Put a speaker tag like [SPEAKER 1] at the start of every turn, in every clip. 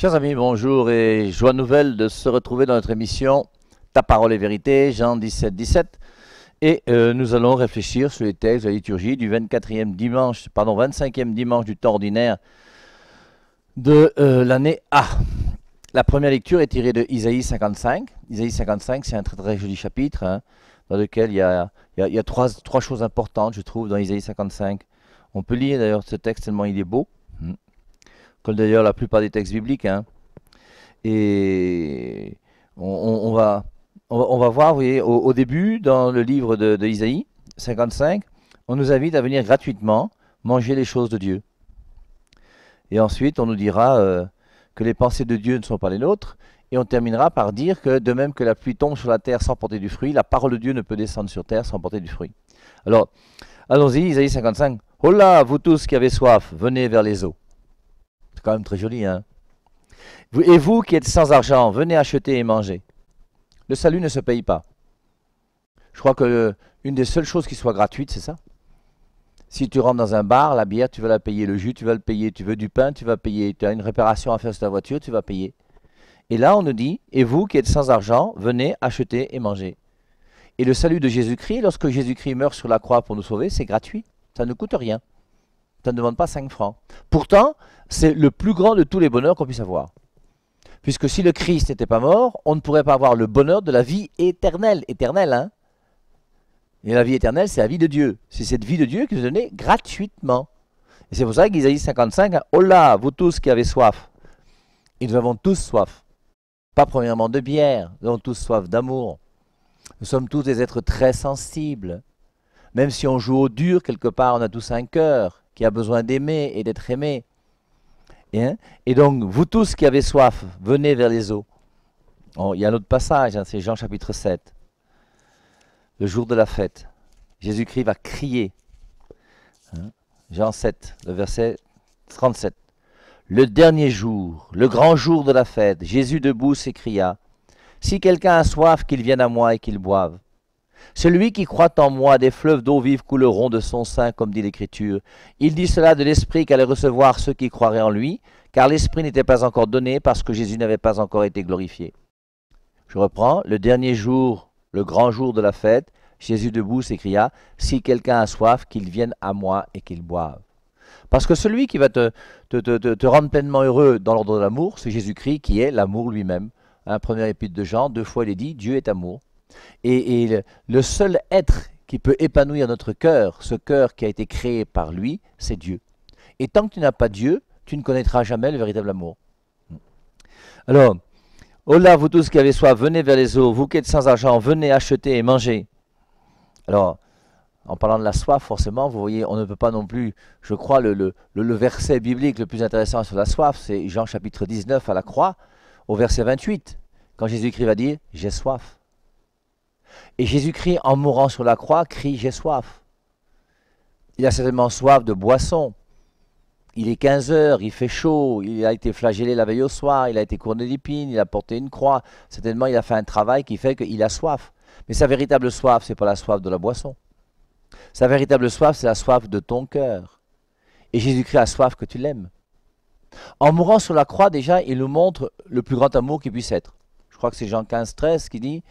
[SPEAKER 1] Chers amis, bonjour et joie nouvelle de se retrouver dans notre émission Ta parole est vérité, Jean 17, 17. Et euh, nous allons réfléchir sur les textes de la liturgie du 24e dimanche, pardon, 25e dimanche du temps ordinaire de euh, l'année A. La première lecture est tirée de Isaïe 55. Isaïe 55, c'est un très très joli chapitre hein, dans lequel il y a, trois, trois choses importantes, je trouve, dans Isaïe 55. On peut lire d'ailleurs ce texte tellement il est beau d'ailleurs la plupart des textes bibliques. Hein. Et on, va, on, va, voir, vous au, début, dans le livre de, Isaïe 55, on nous invite à venir gratuitement manger les choses de Dieu. Et ensuite, on nous dira euh, que les pensées de Dieu ne sont pas les nôtres. Et on terminera par dire que de même que la pluie tombe sur la terre sans porter du fruit, la parole de Dieu ne peut descendre sur terre sans porter du fruit. Alors, allons-y, Isaïe 55. Hola, vous tous qui avez soif, venez vers les eaux. C'est quand même très joli. Hein et vous qui êtes sans argent, venez acheter et manger. Le salut ne se paye pas. Je crois que une des seules choses qui soit gratuite, c'est ça. Si tu rentres dans un bar, la bière, tu vas la payer, le jus, tu vas le payer, tu veux du pain, tu vas payer, tu as une réparation à faire sur ta voiture, tu vas payer. Et là, on nous dit, et vous qui êtes sans argent, venez acheter et manger. Et le salut de Jésus-Christ, lorsque Jésus-Christ meurt sur la croix pour nous sauver, c'est gratuit, ça ne coûte rien. Tu ne demande pas 5 francs. Pourtant, c'est le plus grand de tous les bonheurs qu'on puisse avoir. Puisque si le Christ n'était pas mort, on ne pourrait pas avoir le bonheur de la vie éternelle. Éternelle, hein Et la vie éternelle, c'est la vie de Dieu. C'est cette vie de Dieu qui nous donnée gratuitement. Et c'est pour ça qu'Isaïe 55, hein, vous tous qui avez soif. Et nous avons tous soif. Pas premièrement de bière, nous avons tous soif d'amour. Nous sommes tous des êtres très sensibles. Même si on joue au dur quelque part, on a tous un cœur qui a besoin d'aimer et d'être aimé. Et, hein? et donc, vous tous qui avez soif, venez vers les eaux. Oh, il y a un autre passage, hein, c'est Jean chapitre 7. Le jour de la fête, Jésus-Christ va crier. Hein? Jean 7, le verset 37. Le dernier jour, le grand jour de la fête, Jésus debout s'écria, Si quelqu'un a soif, qu'il vienne à moi et qu'il boive. Celui qui croit en moi, des fleuves d'eau vive couleront de son sein, comme dit l'Écriture. Il dit cela de l'Esprit qu'allaient recevoir ceux qui croiraient en lui, car l'Esprit n'était pas encore donné parce que Jésus n'avait pas encore été glorifié. Je reprends, le dernier jour, le grand jour de la fête, Jésus debout s'écria, Si quelqu'un a soif, qu'il vienne à moi et qu'il boive. Parce que celui qui va te, te, rendre pleinement heureux dans l'ordre de l'amour, c'est Jésus-Christ qui est l'amour lui-même. Un premier épître de Jean, deux fois il est dit, Dieu est amour. Et, le seul être qui peut épanouir notre cœur, ce cœur qui a été créé par lui, c'est Dieu. Et tant que tu n'as pas Dieu, tu ne connaîtras jamais le véritable amour. Hmm. Alors, oh là, vous tous qui avez soif, venez vers les eaux, vous qui êtes sans argent, venez acheter et manger. Alors, en parlant de la soif, forcément, vous voyez, on ne peut pas non plus, je crois, le, le verset biblique le plus intéressant sur la soif, c'est Jean chapitre 19 à la croix, au verset 28, quand Jésus-Christ va dire, j'ai soif. Et Jésus-Christ, en mourant sur la croix, crie J'ai soif. Il a certainement soif de boisson. Il est 15 heures, il fait chaud, il a été flagellé la veille au soir, il a été couronné d'épines, il a porté une croix. Certainement, il a fait un travail qui fait qu'il a soif. Mais sa véritable soif, ce n'est pas la soif de la boisson. Sa véritable soif, c'est la soif de ton cœur. Et Jésus-Christ a soif que tu l'aimes. En mourant sur la croix, déjà, il nous montre le plus grand amour qui puisse être je crois que c'est Jean 15, 13 qui dit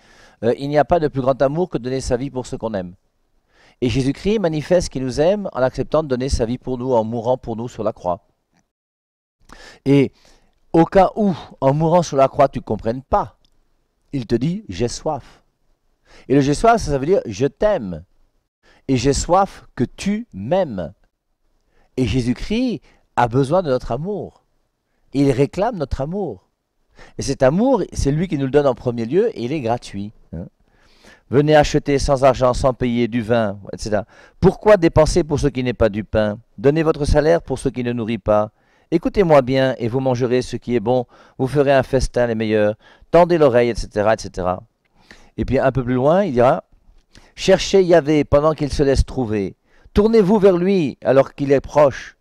[SPEAKER 1] euh, Il n'y a pas de plus grand amour que de donner sa vie pour ce qu'on aime. Et Jésus-Christ manifeste qu'il nous aime en acceptant de donner sa vie pour nous, en mourant pour nous sur la croix. Et au cas où, en mourant sur la croix, tu ne comprennes pas, il te dit J'ai soif. Et le j'ai soif, ça veut dire Je t'aime. Et j'ai soif que tu m'aimes. Et Jésus-Christ a besoin de notre amour. Il réclame notre amour. Et cet amour, c'est lui qui nous le donne en premier lieu et il est gratuit. Hein. Venez acheter sans argent, sans payer du vin, etc. Pourquoi dépenser pour ce qui n'est pas du pain Donnez votre salaire pour ce qui ne nourrit pas. Écoutez-moi bien et vous mangerez ce qui est bon, vous ferez un festin les meilleurs, tendez l'oreille, etc., etc. Et puis un peu plus loin, il dira, cherchez Yahvé pendant qu'il se laisse trouver, tournez-vous vers lui alors qu'il est proche,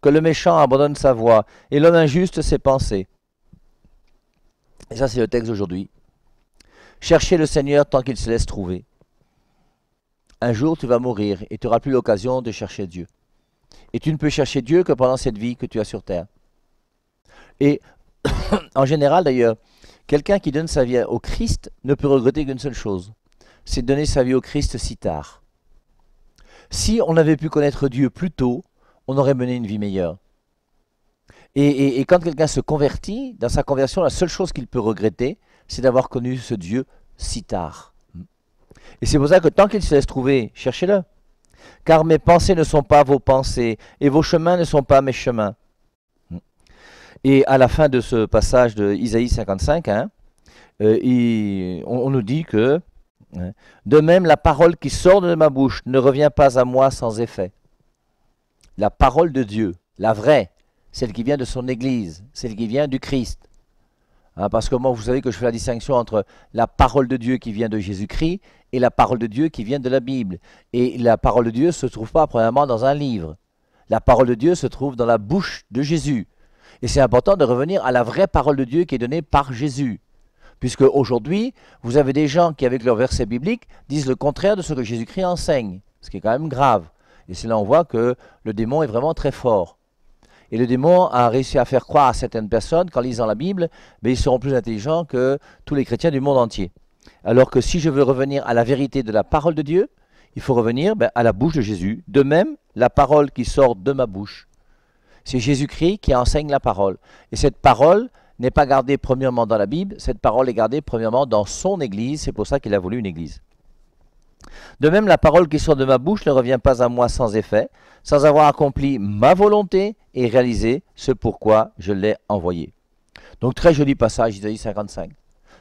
[SPEAKER 1] que le méchant abandonne sa voie et l'homme injuste ses pensées. Et ça, c'est le texte d'aujourd'hui. Cherchez le Seigneur tant qu'il se laisse trouver. Un jour, tu vas mourir et tu n'auras plus l'occasion de chercher Dieu. Et tu ne peux chercher Dieu que pendant cette vie que tu as sur terre. Et en général, d'ailleurs, quelqu'un qui donne sa vie au Christ ne peut regretter qu'une seule chose c'est donner sa vie au Christ si tard. Si on avait pu connaître Dieu plus tôt, on aurait mené une vie meilleure. Et, quand quelqu'un se convertit, dans sa conversion, la seule chose qu'il peut regretter, c'est d'avoir connu ce Dieu si tard. Et c'est pour ça que tant qu'il se laisse trouver, cherchez-le. Car mes pensées ne sont pas vos pensées, et vos chemins ne sont pas mes chemins. Et à la fin de ce passage de Isaïe 55, hein, euh, on, nous dit que hein, de même la parole qui sort de ma bouche ne revient pas à moi sans effet. La parole de Dieu, la vraie, celle qui vient de son Église, celle qui vient du Christ. Hein, parce que moi, vous savez que je fais la distinction entre la parole de Dieu qui vient de Jésus-Christ et la parole de Dieu qui vient de la Bible. Et la parole de Dieu ne se trouve pas premièrement dans un livre. La parole de Dieu se trouve dans la bouche de Jésus. Et c'est important de revenir à la vraie parole de Dieu qui est donnée par Jésus. Puisque aujourd'hui, vous avez des gens qui, avec leurs versets bibliques, disent le contraire de ce que Jésus-Christ enseigne, ce qui est quand même grave. Et c'est là on voit que le démon est vraiment très fort. Et le démon a réussi à faire croire à certaines personnes qu'en lisant la Bible, ben, ils seront plus intelligents que tous les chrétiens du monde entier. Alors que si je veux revenir à la vérité de la parole de Dieu, il faut revenir ben, à la bouche de Jésus. De même, la parole qui sort de ma bouche. C'est Jésus-Christ qui enseigne la parole. Et cette parole n'est pas gardée premièrement dans la Bible, cette parole est gardée premièrement dans son Église. C'est pour ça qu'il a voulu une Église. De même, la parole qui sort de ma bouche ne revient pas à moi sans effet, sans avoir accompli ma volonté et réalisé ce pourquoi je l'ai envoyé. Donc très joli passage, Isaïe 55.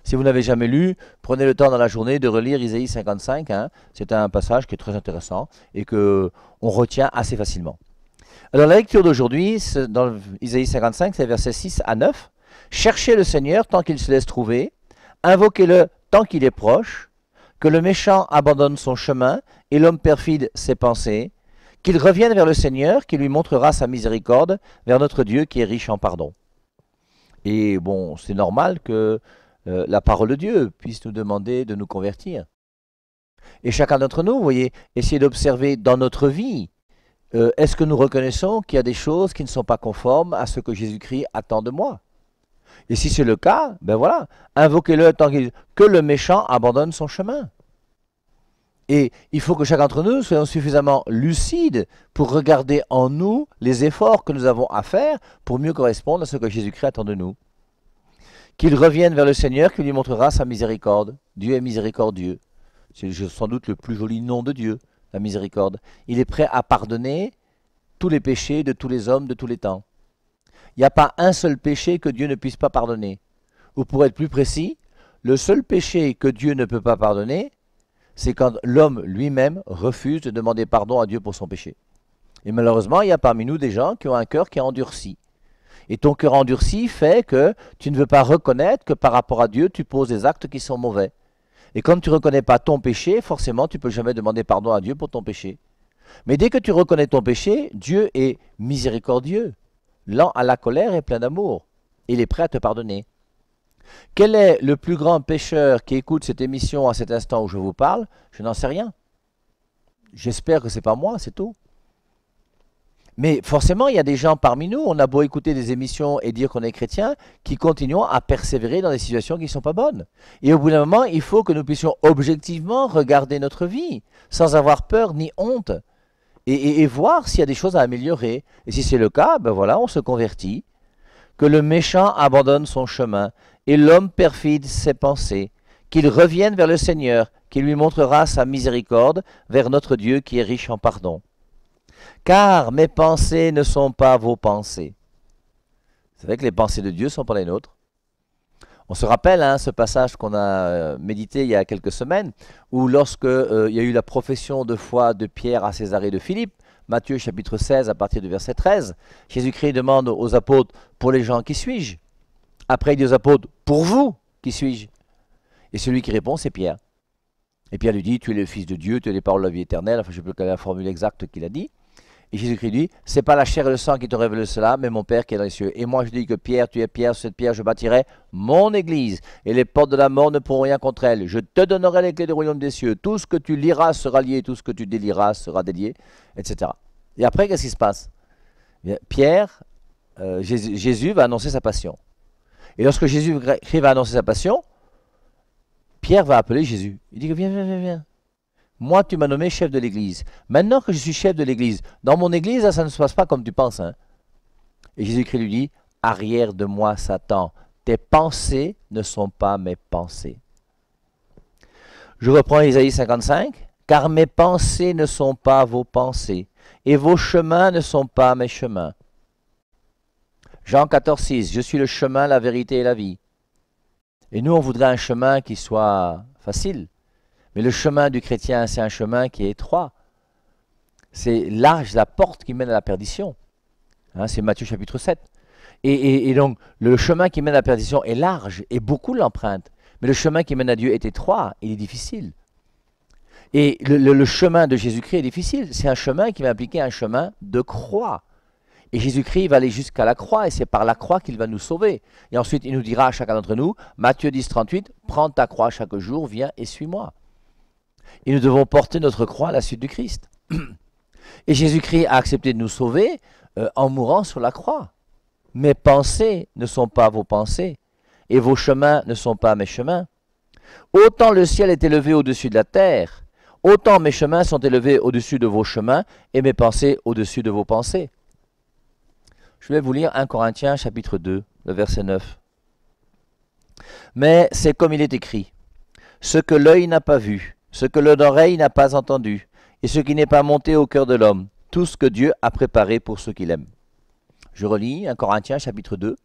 [SPEAKER 1] Si vous n'avez jamais lu, prenez le temps dans la journée de relire Isaïe 55. Hein. C'est un passage qui est très intéressant et que on retient assez facilement. Alors la lecture d'aujourd'hui, dans Isaïe 55, c'est versets 6 à 9. Cherchez le Seigneur tant qu'il se laisse trouver, invoquez-le tant qu'il est proche, que le méchant abandonne son chemin et l'homme perfide ses pensées, qu'il revienne vers le Seigneur qui lui montrera sa miséricorde, vers notre Dieu qui est riche en pardon. Et bon, c'est normal que euh, la parole de Dieu puisse nous demander de nous convertir. Et chacun d'entre nous, vous voyez, essayez d'observer dans notre vie, euh, est-ce que nous reconnaissons qu'il y a des choses qui ne sont pas conformes à ce que Jésus-Christ attend de moi et si c'est le cas, ben voilà, invoquez-le tant que le méchant abandonne son chemin. Et il faut que chacun d'entre nous soyons suffisamment lucides pour regarder en nous les efforts que nous avons à faire pour mieux correspondre à ce que Jésus-Christ attend de nous. Qu'il revienne vers le Seigneur qui lui montrera sa miséricorde. Dieu est miséricordieux. C'est sans doute le plus joli nom de Dieu, la miséricorde. Il est prêt à pardonner tous les péchés de tous les hommes de tous les temps. Il n'y a pas un seul péché que Dieu ne puisse pas pardonner. Ou pour être plus précis, le seul péché que Dieu ne peut pas pardonner, c'est quand l'homme lui-même refuse de demander pardon à Dieu pour son péché. Et malheureusement, il y a parmi nous des gens qui ont un cœur qui est endurci. Et ton cœur endurci fait que tu ne veux pas reconnaître que par rapport à Dieu, tu poses des actes qui sont mauvais. Et comme tu ne reconnais pas ton péché, forcément, tu ne peux jamais demander pardon à Dieu pour ton péché. Mais dès que tu reconnais ton péché, Dieu est miséricordieux lent à la colère et plein d'amour. Il est prêt à te pardonner. Quel est le plus grand pécheur qui écoute cette émission à cet instant où je vous parle Je n'en sais rien. J'espère que ce n'est pas moi, c'est tout. Mais forcément, il y a des gens parmi nous, on a beau écouter des émissions et dire qu'on est chrétien, qui continuent à persévérer dans des situations qui ne sont pas bonnes. Et au bout d'un moment, il faut que nous puissions objectivement regarder notre vie, sans avoir peur ni honte et, voir s'il y a des choses à améliorer. Et si c'est le cas, ben voilà, on se convertit. Que le méchant abandonne son chemin et l'homme perfide ses pensées. Qu'il revienne vers le Seigneur, qui lui montrera sa miséricorde, vers notre Dieu qui est riche en pardon. Car mes pensées ne sont pas vos pensées. C'est vrai que les pensées de Dieu ne sont pas les nôtres. On se rappelle hein, ce passage qu'on a euh, médité il y a quelques semaines, où lorsque euh, il y a eu la profession de foi de Pierre à Césarée de Philippe, Matthieu chapitre 16 à partir du verset 13, Jésus-Christ demande aux apôtres, pour les gens, qui suis-je Après il dit aux apôtres, pour vous, qui suis-je Et celui qui répond, c'est Pierre. Et Pierre lui dit, tu es le Fils de Dieu, tu es les paroles de la vie éternelle, enfin je ne sais plus quelle est la formule exacte qu'il a dit. Et Jésus-Christ dit, c'est pas la chair et le sang qui te révèle cela, mais mon Père qui est dans les cieux. Et moi je dis que Pierre, tu es Pierre, sur cette pierre je bâtirai mon église, et les portes de la mort ne pourront rien contre elle. Je te donnerai les clés du royaume des cieux. Tout ce que tu liras sera lié, tout ce que tu délieras sera délié, etc. Et après, qu'est-ce qui se passe eh Pierre, euh, Jésus, Jésus va annoncer sa passion. Et lorsque Jésus-Christ va annoncer sa passion, Pierre va appeler Jésus. Il dit, viens, viens, viens, viens. Moi, tu m'as nommé chef de l'Église. Maintenant que je suis chef de l'Église, dans mon Église, ça ne se passe pas comme tu penses. Hein. Et Jésus-Christ lui dit, arrière de moi, Satan, tes pensées ne sont pas mes pensées. Je reprends Isaïe 55, car mes pensées ne sont pas vos pensées, et vos chemins ne sont pas mes chemins. Jean 14, 6, je suis le chemin, la vérité et la vie. Et nous, on voudrait un chemin qui soit facile, mais le chemin du chrétien, c'est un chemin qui est étroit. C'est large la porte qui mène à la perdition. Hein, c'est Matthieu chapitre 7. Et, donc, le chemin qui mène à la perdition est large et beaucoup l'empreinte. Mais le chemin qui mène à Dieu est étroit, il est difficile. Et le, le chemin de Jésus-Christ est difficile. C'est un chemin qui va impliquer un chemin de croix. Et Jésus-Christ va aller jusqu'à la croix, et c'est par la croix qu'il va nous sauver. Et ensuite, il nous dira à chacun d'entre nous, Matthieu 10, 38, prends ta croix chaque jour, viens et suis-moi et nous devons porter notre croix à la suite du Christ. Et Jésus-Christ a accepté de nous sauver euh, en mourant sur la croix. Mes pensées ne sont pas vos pensées, et vos chemins ne sont pas mes chemins. Autant le ciel est élevé au-dessus de la terre, autant mes chemins sont élevés au-dessus de vos chemins, et mes pensées au-dessus de vos pensées. Je vais vous lire 1 Corinthiens chapitre 2, le verset 9. Mais c'est comme il est écrit, ce que l'œil n'a pas vu, ce que l'oreille n'a pas entendu, et ce qui n'est pas monté au cœur de l'homme, tout ce que Dieu a préparé pour ceux qu'il aime. Je relis 1 Corinthiens chapitre 2,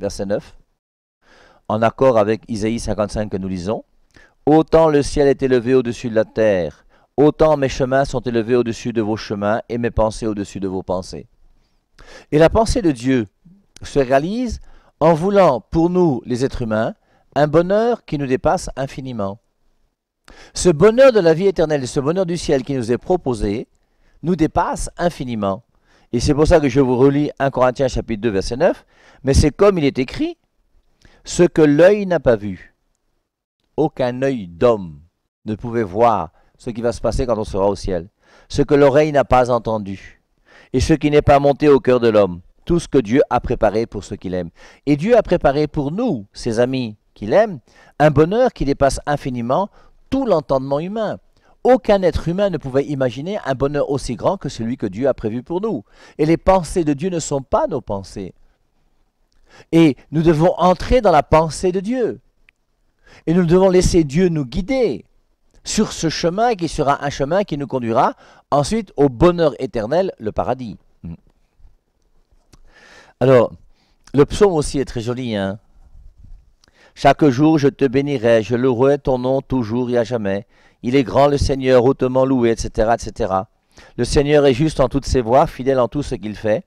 [SPEAKER 1] verset 9, en accord avec Isaïe 55 que nous lisons. Autant le ciel est élevé au-dessus de la terre, autant mes chemins sont élevés au-dessus de vos chemins et mes pensées au-dessus de vos pensées. Et la pensée de Dieu se réalise en voulant pour nous, les êtres humains, un bonheur qui nous dépasse infiniment. Ce bonheur de la vie éternelle et ce bonheur du ciel qui nous est proposé nous dépasse infiniment. Et c'est pour ça que je vous relis 1 Corinthiens chapitre 2 verset 9, mais c'est comme il est écrit, ce que l'œil n'a pas vu, aucun œil d'homme ne pouvait voir ce qui va se passer quand on sera au ciel, ce que l'oreille n'a pas entendu, et ce qui n'est pas monté au cœur de l'homme, tout ce que Dieu a préparé pour ceux qu'il aime. Et Dieu a préparé pour nous, ses amis qu'il aime, un bonheur qui dépasse infiniment tout l'entendement humain. Aucun être humain ne pouvait imaginer un bonheur aussi grand que celui que Dieu a prévu pour nous. Et les pensées de Dieu ne sont pas nos pensées. Et nous devons entrer dans la pensée de Dieu. Et nous devons laisser Dieu nous guider sur ce chemin qui sera un chemin qui nous conduira ensuite au bonheur éternel, le paradis. Hmm. Alors, le psaume aussi est très joli. Hein? Chaque jour je te bénirai, je louerai ton nom toujours et à jamais. Il est grand le Seigneur, hautement loué, etc., etc. Le Seigneur est juste en toutes ses voies, fidèle en tout ce qu'il fait.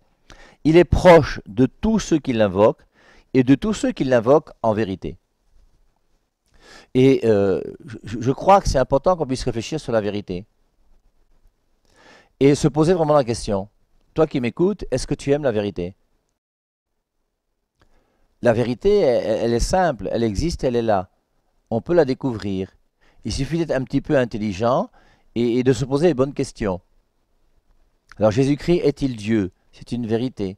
[SPEAKER 1] Il est proche de tous ceux qui l'invoquent et de tous ceux qui l'invoquent en vérité. Et euh, je crois que c'est important qu'on puisse réfléchir sur la vérité et se poser vraiment la question. Toi qui m'écoutes, est-ce que tu aimes la vérité la vérité, elle, est simple, elle existe, elle est là. On peut la découvrir. Il suffit d'être un petit peu intelligent et, de se poser les bonnes questions. Alors Jésus-Christ est-il Dieu C'est une vérité.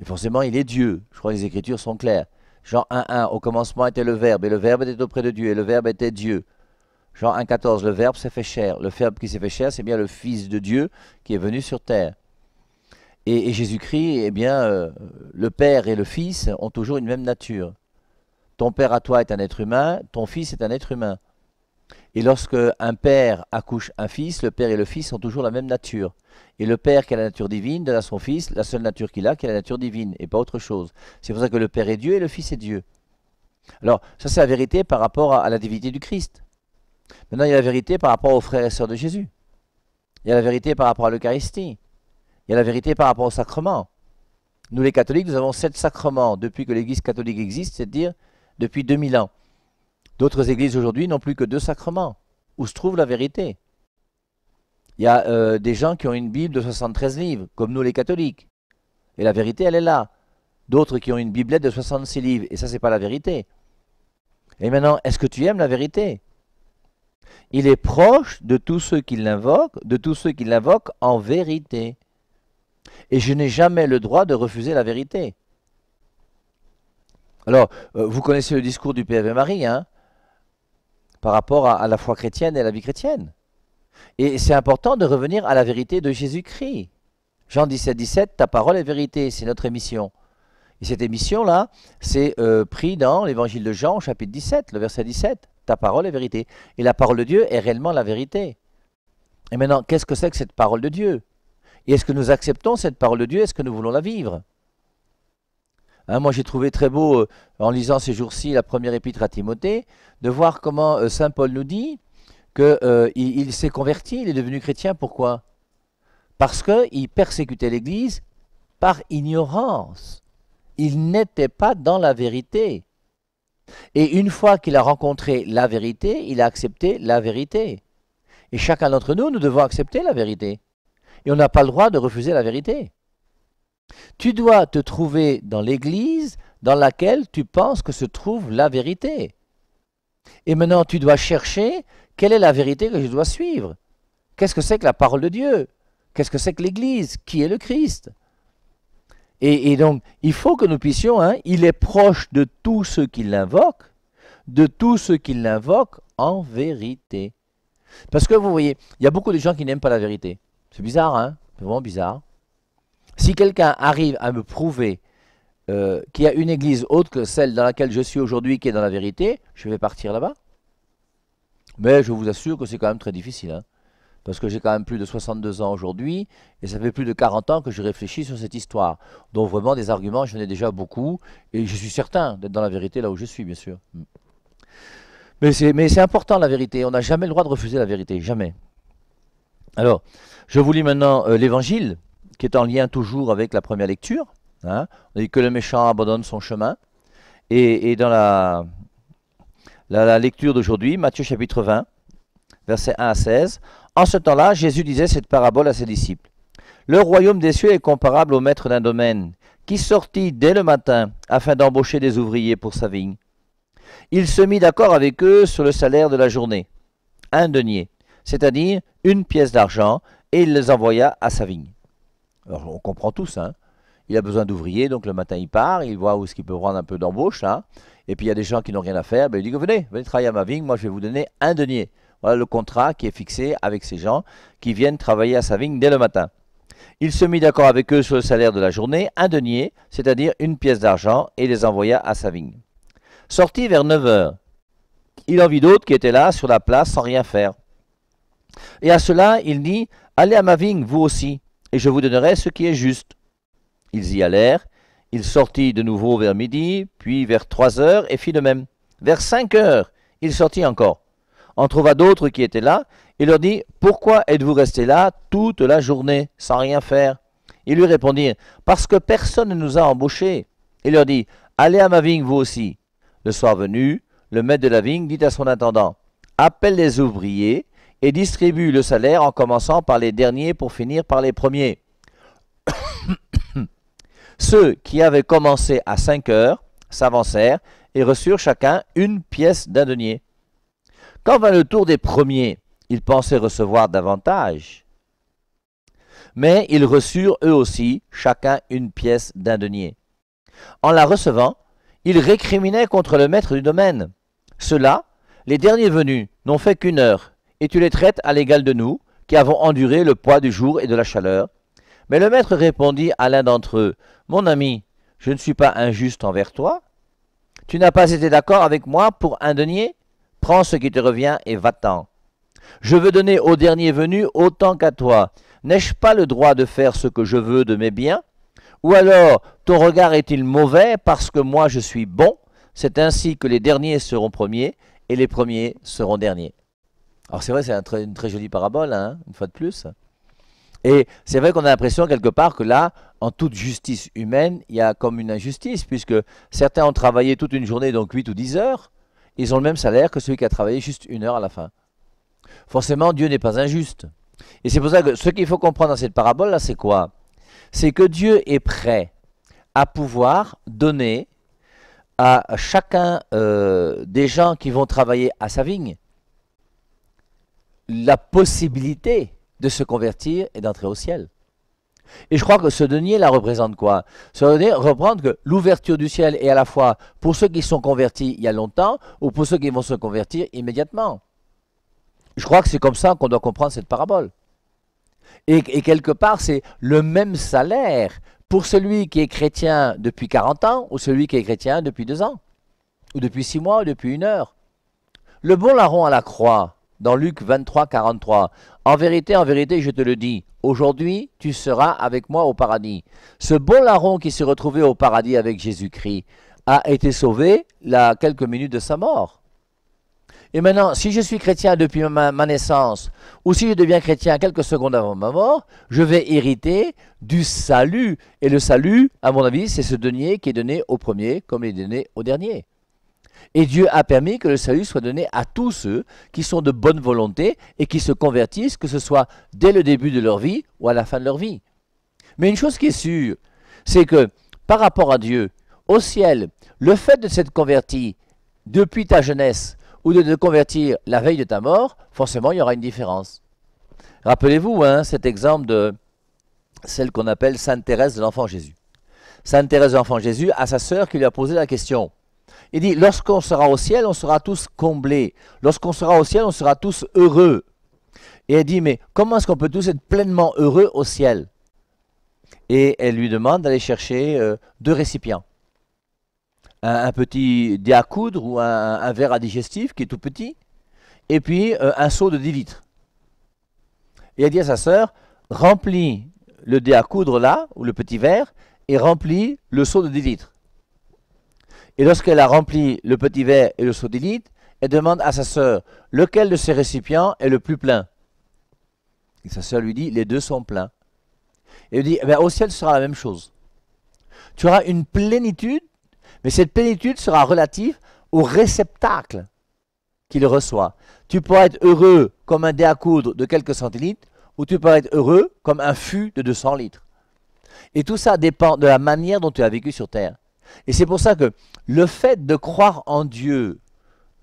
[SPEAKER 1] Et forcément, il est Dieu. Je crois que les Écritures sont claires. Jean 1.1, au commencement était le Verbe, et le Verbe était auprès de Dieu, et le Verbe était Dieu. Jean 1.14, le Verbe s'est fait chair. Le Verbe qui s'est fait chair, c'est bien le Fils de Dieu qui est venu sur terre. Et, Jésus-Christ, eh bien, euh, le Père et le Fils ont toujours une même nature. Ton Père à toi est un être humain, ton Fils est un être humain. Et lorsque un père accouche un fils, le père et le fils ont toujours la même nature. Et le père qui a la nature divine donne à son fils la seule nature qu'il a, qui est la nature divine, et pas autre chose. C'est pour ça que le père est Dieu et le fils est Dieu. Alors, ça c'est la vérité par rapport à, la divinité du Christ. Maintenant, il y a la vérité par rapport aux frères et sœurs de Jésus. Il y a la vérité par rapport à l'Eucharistie. Il y a la vérité par rapport au sacrement. Nous les catholiques, nous avons sept sacrements depuis que l'Église catholique existe, c'est-à-dire depuis 2000 ans. D'autres églises aujourd'hui n'ont plus que deux sacrements. Où se trouve la vérité Il y a euh, des gens qui ont une Bible de 73 livres, comme nous les catholiques. Et la vérité, elle est là. D'autres qui ont une Biblette de 66 livres, et ça, n'est pas la vérité. Et maintenant, est-ce que tu aimes la vérité Il est proche de tous ceux qui l'invoquent, de tous ceux qui l'invoquent en vérité et je n'ai jamais le droit de refuser la vérité. Alors, euh, vous connaissez le discours du Père Marie, hein, par rapport à, la foi chrétienne et à la vie chrétienne. Et c'est important de revenir à la vérité de Jésus-Christ. Jean 17, 17, ta parole est vérité, c'est notre émission. Et cette émission-là, c'est euh, pris dans l'évangile de Jean, chapitre 17, le verset 17. Ta parole est vérité. Et la parole de Dieu est réellement la vérité. Et maintenant, qu'est-ce que c'est que cette parole de Dieu et est-ce que nous acceptons cette parole de Dieu Est-ce que nous voulons la vivre hein, moi, j'ai trouvé très beau, euh, en lisant ces jours-ci la première épître à Timothée, de voir comment euh, Saint Paul nous dit qu'il euh, il, s'est converti, il est devenu chrétien. Pourquoi Parce qu'il persécutait l'Église par ignorance. Il n'était pas dans la vérité. Et une fois qu'il a rencontré la vérité, il a accepté la vérité. Et chacun d'entre nous, nous devons accepter la vérité. Et on n'a pas le droit de refuser la vérité. Tu dois te trouver dans l'Église dans laquelle tu penses que se trouve la vérité. Et maintenant, tu dois chercher quelle est la vérité que je dois suivre. Qu'est-ce que c'est que la parole de Dieu Qu'est-ce que c'est que l'Église Qui est le Christ et, donc, il faut que nous puissions, hein, il est proche de tous ceux qui l'invoquent, de tous ceux qui l'invoquent en vérité. Parce que vous voyez, il y a beaucoup de gens qui n'aiment pas la vérité. C'est bizarre, hein C'est vraiment bizarre. Si quelqu'un arrive à me prouver euh, qu'il y a une église autre que celle dans laquelle je suis aujourd'hui, qui est dans la vérité, je vais partir là-bas. Mais je vous assure que c'est quand même très difficile. Hein. parce que j'ai quand même plus de 62 ans aujourd'hui, et ça fait plus de 40 ans que je réfléchis sur cette histoire. Donc vraiment, des arguments, j'en ai déjà beaucoup, et je suis certain d'être dans la vérité là où je suis, bien sûr. Mais c'est important la vérité, on n'a jamais le droit de refuser la vérité, jamais. Alors, je vous lis maintenant euh, l'évangile, qui est en lien toujours avec la première lecture. Hein. On dit que le méchant abandonne son chemin. Et, dans la, la lecture d'aujourd'hui, Matthieu chapitre 20, versets 1 à 16, En ce temps-là, Jésus disait cette parabole à ses disciples. Le royaume des cieux est comparable au maître d'un domaine, qui sortit dès le matin afin d'embaucher des ouvriers pour sa vigne. Il se mit d'accord avec eux sur le salaire de la journée, un denier c'est-à-dire une pièce d'argent, et il les envoya à sa vigne. Alors on comprend tous, hein. Il a besoin d'ouvriers, donc le matin il part, il voit où est-ce qu'il peut prendre un peu d'embauche, hein. Et puis il y a des gens qui n'ont rien à faire, ben, il dit venez, venez travailler à ma vigne, moi je vais vous donner un denier. Voilà le contrat qui est fixé avec ces gens qui viennent travailler à sa vigne dès le matin. Il se mit d'accord avec eux sur le salaire de la journée, un denier, c'est-à-dire une pièce d'argent, et les envoya à sa vigne. Sorti vers 9 heures, il en vit d'autres qui étaient là sur la place sans rien faire. Et à cela, il dit, allez à ma vigne, vous aussi, et je vous donnerai ce qui est juste. Ils y allèrent, il sortit de nouveau vers midi, puis vers trois heures, et fit de même. Vers cinq heures, il sortit encore. En trouva d'autres qui étaient là, et leur dit, pourquoi êtes-vous restés là toute la journée, sans rien faire Ils lui répondirent, parce que personne ne nous a embauchés. Il leur dit, allez à ma vigne, vous aussi. Le soir venu, le maître de la vigne dit à son intendant, appelle les ouvriers et distribue le salaire en commençant par les derniers pour finir par les premiers. Ceux qui avaient commencé à 5 heures s'avancèrent et reçurent chacun une pièce d'un denier. Quand vint le tour des premiers, ils pensaient recevoir davantage. Mais ils reçurent eux aussi chacun une pièce d'un denier. En la recevant, ils récriminaient contre le maître du domaine. Ceux-là, les derniers venus, n'ont fait qu'une heure, et tu les traites à l'égal de nous, qui avons enduré le poids du jour et de la chaleur. Mais le maître répondit à l'un d'entre eux, Mon ami, je ne suis pas injuste envers toi. Tu n'as pas été d'accord avec moi pour un denier Prends ce qui te revient et va-t'en. Je veux donner au dernier venu autant qu'à toi. N'ai-je pas le droit de faire ce que je veux de mes biens Ou alors, ton regard est-il mauvais parce que moi je suis bon C'est ainsi que les derniers seront premiers et les premiers seront derniers. Alors c'est vrai, c'est une très jolie parabole, hein, une fois de plus. Et c'est vrai qu'on a l'impression quelque part que là, en toute justice humaine, il y a comme une injustice, puisque certains ont travaillé toute une journée, donc 8 ou 10 heures, ils ont le même salaire que celui qui a travaillé juste une heure à la fin. Forcément, Dieu n'est pas injuste. Et c'est pour ça que ce qu'il faut comprendre dans cette parabole-là, c'est quoi C'est que Dieu est prêt à pouvoir donner à chacun euh, des gens qui vont travailler à sa vigne la possibilité de se convertir et d'entrer au ciel. Et je crois que ce denier la représente quoi Ce denier représente que l'ouverture du ciel est à la fois pour ceux qui sont convertis il y a longtemps ou pour ceux qui vont se convertir immédiatement. Je crois que c'est comme ça qu'on doit comprendre cette parabole. Et, et quelque part, c'est le même salaire pour celui qui est chrétien depuis 40 ans ou celui qui est chrétien depuis 2 ans, ou depuis 6 mois, ou depuis une heure. Le bon larron à la croix, dans Luc 23, 43. En vérité, en vérité, je te le dis, aujourd'hui tu seras avec moi au paradis. Ce bon larron qui s'est retrouvé au paradis avec Jésus-Christ a été sauvé là quelques minutes de sa mort. Et maintenant, si je suis chrétien depuis ma, ma, naissance, ou si je deviens chrétien quelques secondes avant ma mort, je vais hériter du salut. Et le salut, à mon avis, c'est ce denier qui est donné au premier comme il est donné au dernier. Et Dieu a permis que le salut soit donné à tous ceux qui sont de bonne volonté et qui se convertissent, que ce soit dès le début de leur vie ou à la fin de leur vie. Mais une chose qui est sûre, c'est que par rapport à Dieu, au ciel, le fait de s'être converti depuis ta jeunesse ou de te convertir la veille de ta mort, forcément il y aura une différence. Rappelez-vous hein, cet exemple de celle qu'on appelle Sainte Thérèse de l'Enfant Jésus. Sainte Thérèse de l'Enfant Jésus a sa sœur qui lui a posé la question il dit, lorsqu'on sera au ciel, on sera tous comblés. Lorsqu'on sera au ciel, on sera tous heureux. Et elle dit, mais comment est-ce qu'on peut tous être pleinement heureux au ciel Et elle lui demande d'aller chercher euh, deux récipients. Un, petit dé à coudre ou un, verre à digestif qui est tout petit, et puis euh, un seau de 10 litres. Et elle dit à sa sœur, remplis le dé à coudre là, ou le petit verre, et remplis le seau de 10 litres. Et lorsqu'elle a rempli le petit verre et le seau d'élite, elle demande à sa sœur lequel de ces récipients est le plus plein. Et sa sœur lui dit les deux sont pleins. Et elle lui dit eh ben, au ciel ce sera la même chose. Tu auras une plénitude, mais cette plénitude sera relative au réceptacle qu'il reçoit. Tu pourras être heureux comme un dé à coudre de quelques centilitres, ou tu pourras être heureux comme un fût de 200 litres. Et tout ça dépend de la manière dont tu as vécu sur Terre. Et c'est pour ça que le fait de croire en Dieu,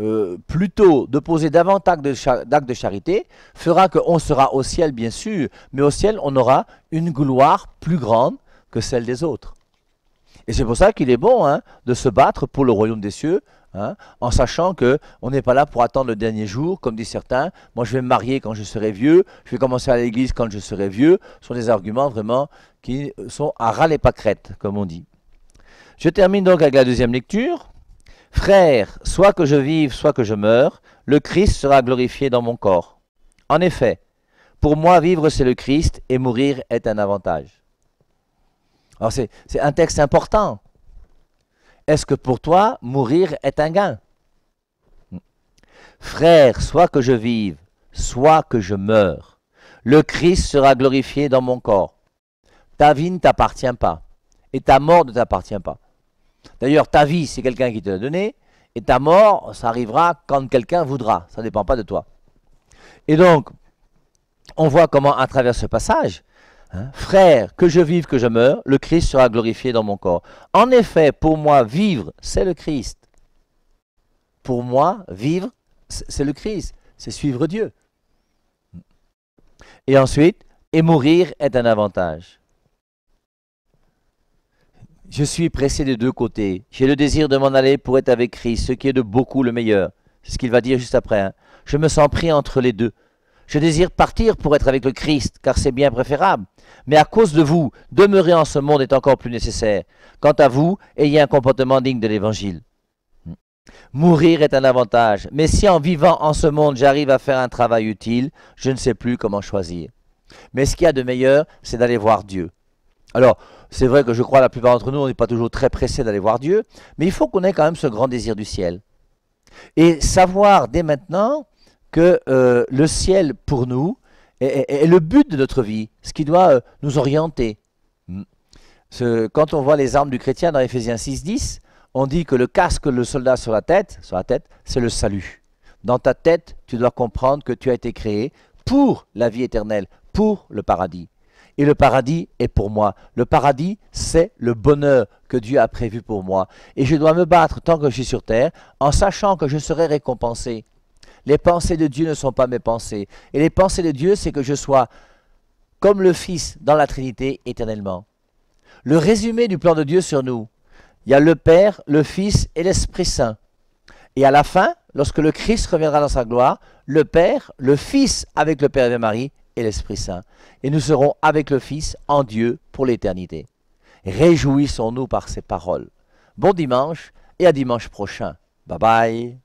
[SPEAKER 1] euh, plutôt de poser davantage d'actes de, charité, fera qu'on sera au ciel, bien sûr, mais au ciel, on aura une gloire plus grande que celle des autres. Et c'est pour ça qu'il est bon hein, de se battre pour le royaume des cieux, hein, en sachant qu'on n'est pas là pour attendre le dernier jour, comme disent certains. Moi, je vais me marier quand je serai vieux, je vais commencer à l'église quand je serai vieux. Ce sont des arguments vraiment qui sont à ras les pâquerettes, comme on dit. Je termine donc avec la deuxième lecture. Frère, soit que je vive, soit que je meure, le Christ sera glorifié dans mon corps. En effet, pour moi, vivre, c'est le Christ et mourir est un avantage. Alors, c'est un texte important. Est-ce que pour toi, mourir est un gain Frère, soit que je vive, soit que je meure, le Christ sera glorifié dans mon corps. Ta vie ne t'appartient pas et ta mort ne t'appartient pas. D'ailleurs, ta vie, c'est quelqu'un qui te l'a donné et ta mort, ça arrivera quand quelqu'un voudra. Ça ne dépend pas de toi. Et donc, on voit comment, à travers ce passage, hein, frère, que je vive, que je meure, le Christ sera glorifié dans mon corps. En effet, pour moi, vivre, c'est le Christ. Pour moi, vivre, c'est le Christ. C'est suivre Dieu. Et ensuite, et mourir est un avantage. Je suis pressé des deux côtés. J'ai le désir de m'en aller pour être avec Christ, ce qui est de beaucoup le meilleur. C'est ce qu'il va dire juste après. Hein. Je me sens pris entre les deux. Je désire partir pour être avec le Christ, car c'est bien préférable. Mais à cause de vous, demeurer en ce monde est encore plus nécessaire. Quant à vous, ayez un comportement digne de l'Évangile. Hmm. Mourir est un avantage, mais si en vivant en ce monde j'arrive à faire un travail utile, je ne sais plus comment choisir. Mais ce qu'il y a de meilleur, c'est d'aller voir Dieu. Alors, c'est vrai que je crois que la plupart d'entre nous, on n'est pas toujours très pressé d'aller voir Dieu, mais il faut qu'on ait quand même ce grand désir du ciel. Et savoir dès maintenant que euh, le ciel, pour nous, est, le but de notre vie, ce qui doit euh, nous orienter. Hmm. quand on voit les armes du chrétien dans Ephésiens 6.10, on dit que le casque, le soldat sur la tête, sur la tête, c'est le salut. Dans ta tête, tu dois comprendre que tu as été créé pour la vie éternelle, pour le paradis. Et le paradis est pour moi. Le paradis, c'est le bonheur que Dieu a prévu pour moi. Et je dois me battre tant que je suis sur terre, en sachant que je serai récompensé. Les pensées de Dieu ne sont pas mes pensées. Et les pensées de Dieu, c'est que je sois comme le Fils dans la Trinité éternellement. Le résumé du plan de Dieu sur nous, il y a le Père, le Fils et l'Esprit Saint. Et à la fin, lorsque le Christ reviendra dans sa gloire, le Père, le Fils avec le Père et Marie et l'Esprit Saint, et nous serons avec le Fils en Dieu pour l'éternité. Réjouissons-nous par ces paroles. Bon dimanche et à dimanche prochain. Bye bye.